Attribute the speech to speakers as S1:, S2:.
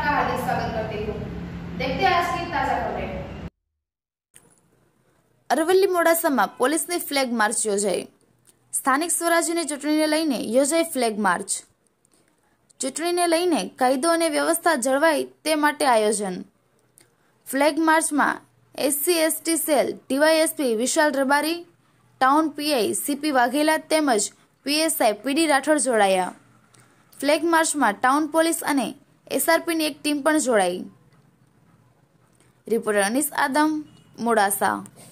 S1: आपका हार्दिक स्वागत करती हूँ देखते हैं आज की ताजा खबरें
S2: અરવલ્લી મોડાસામાં પોલીસની ફ્લેગ માર્ચ યોજાઈ સ્થાનિક સ્વરાજ્યની ચૂંટણીને લઈને યોજાઈ ફ્લેગ માર્ચ ચૂંટણીને લઈને કાયદો અને વ્યવસ્થા જળવાય તે માટે આયોજન ફ્લેગ માર્ચમાં SC ST cell DYSP Vishal Rabari town PI CP Vaghela તેમજ પીએસઆઈ પીડી રાઠોડ જોડાયા ફ્લેગ માર્ચમાં ટાઉન પોલીસ અને एसआरपी एक टीम पण जोडाई रिपोर्टर अनिष आदम मोडासा